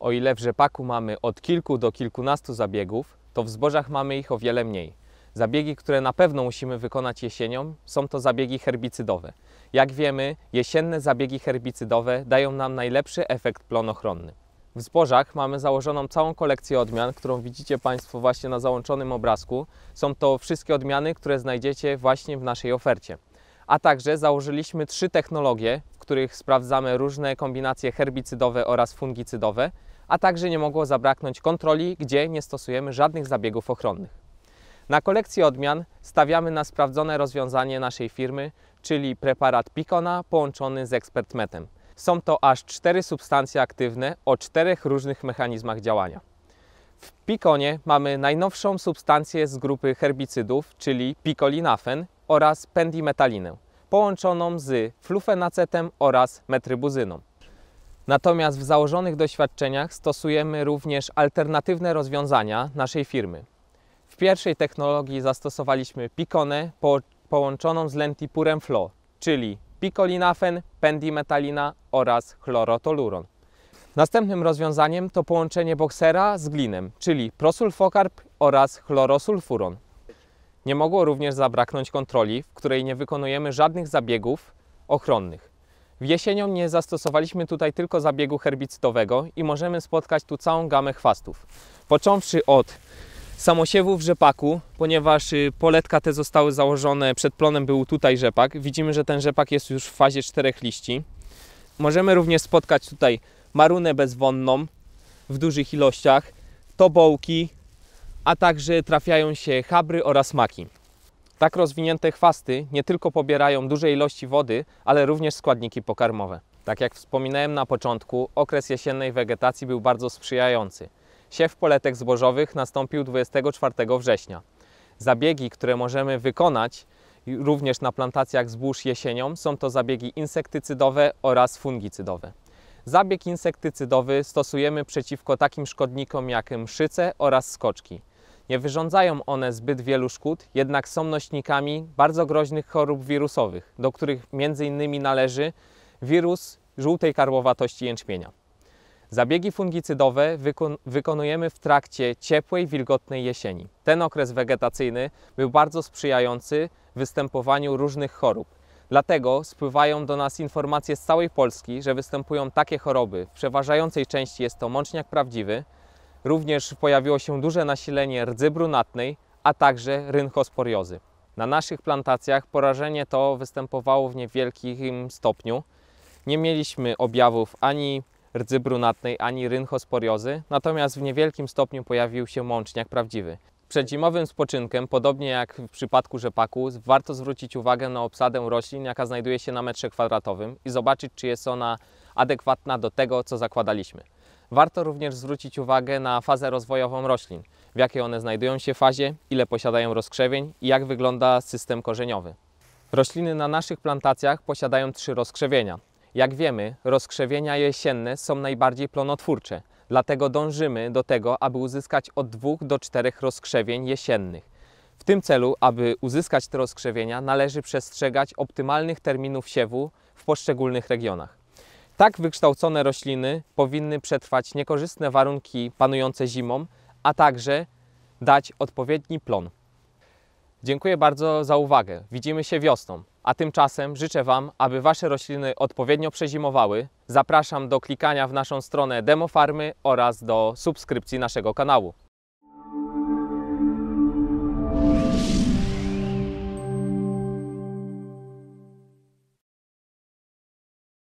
O ile w rzepaku mamy od kilku do kilkunastu zabiegów, to w zbożach mamy ich o wiele mniej. Zabiegi, które na pewno musimy wykonać jesienią, są to zabiegi herbicydowe. Jak wiemy, jesienne zabiegi herbicydowe dają nam najlepszy efekt plonochronny. W zbożach mamy założoną całą kolekcję odmian, którą widzicie Państwo właśnie na załączonym obrazku. Są to wszystkie odmiany, które znajdziecie właśnie w naszej ofercie. A także założyliśmy trzy technologie, których sprawdzamy różne kombinacje herbicydowe oraz fungicydowe, a także nie mogło zabraknąć kontroli, gdzie nie stosujemy żadnych zabiegów ochronnych. Na kolekcji odmian stawiamy na sprawdzone rozwiązanie naszej firmy, czyli preparat Picona połączony z ekspertmetem. Są to aż cztery substancje aktywne o czterech różnych mechanizmach działania. W Piconie mamy najnowszą substancję z grupy herbicydów, czyli picolinafen oraz pendimetalinę połączoną z flufenacetem oraz metrybuzyną. Natomiast w założonych doświadczeniach stosujemy również alternatywne rozwiązania naszej firmy. W pierwszej technologii zastosowaliśmy pikonę po połączoną z lentipurem flo, czyli pikolinafen, pendimetalina oraz chlorotoluron. Następnym rozwiązaniem to połączenie boksera z glinem, czyli prosulfokarp oraz chlorosulfuron. Nie mogło również zabraknąć kontroli, w której nie wykonujemy żadnych zabiegów ochronnych. W jesienią nie zastosowaliśmy tutaj tylko zabiegu herbicydowego i możemy spotkać tu całą gamę chwastów. Począwszy od samosiewów rzepaku, ponieważ y, poletka te zostały założone, przed plonem był tutaj rzepak. Widzimy, że ten rzepak jest już w fazie czterech liści. Możemy również spotkać tutaj marunę bezwonną w dużych ilościach, tobołki, a także trafiają się chabry oraz maki. Tak rozwinięte chwasty nie tylko pobierają duże ilości wody, ale również składniki pokarmowe. Tak jak wspominałem na początku, okres jesiennej wegetacji był bardzo sprzyjający. Siew poletek zbożowych nastąpił 24 września. Zabiegi, które możemy wykonać również na plantacjach zbóż jesienią, są to zabiegi insektycydowe oraz fungicydowe. Zabieg insektycydowy stosujemy przeciwko takim szkodnikom jak mszyce oraz skoczki. Nie wyrządzają one zbyt wielu szkód, jednak są nośnikami bardzo groźnych chorób wirusowych, do których m.in. należy wirus żółtej karłowatości jęczmienia. Zabiegi fungicydowe wykonujemy w trakcie ciepłej, wilgotnej jesieni. Ten okres wegetacyjny był bardzo sprzyjający występowaniu różnych chorób. Dlatego spływają do nas informacje z całej Polski, że występują takie choroby. W przeważającej części jest to mączniak prawdziwy, Również pojawiło się duże nasilenie rdzy brunatnej, a także rynchosporiozy. Na naszych plantacjach porażenie to występowało w niewielkim stopniu. Nie mieliśmy objawów ani rdzy brunatnej, ani rynchosporiozy, natomiast w niewielkim stopniu pojawił się mączniak prawdziwy. Przed zimowym spoczynkiem, podobnie jak w przypadku rzepaku, warto zwrócić uwagę na obsadę roślin, jaka znajduje się na metrze kwadratowym i zobaczyć, czy jest ona adekwatna do tego, co zakładaliśmy. Warto również zwrócić uwagę na fazę rozwojową roślin, w jakiej one znajdują się fazie, ile posiadają rozkrzewień i jak wygląda system korzeniowy. Rośliny na naszych plantacjach posiadają trzy rozkrzewienia. Jak wiemy, rozkrzewienia jesienne są najbardziej plonotwórcze, dlatego dążymy do tego, aby uzyskać od dwóch do czterech rozkrzewień jesiennych. W tym celu, aby uzyskać te rozkrzewienia, należy przestrzegać optymalnych terminów siewu w poszczególnych regionach. Tak wykształcone rośliny powinny przetrwać niekorzystne warunki panujące zimą, a także dać odpowiedni plon. Dziękuję bardzo za uwagę. Widzimy się wiosną. A tymczasem życzę Wam, aby Wasze rośliny odpowiednio przezimowały. Zapraszam do klikania w naszą stronę Demofarmy oraz do subskrypcji naszego kanału.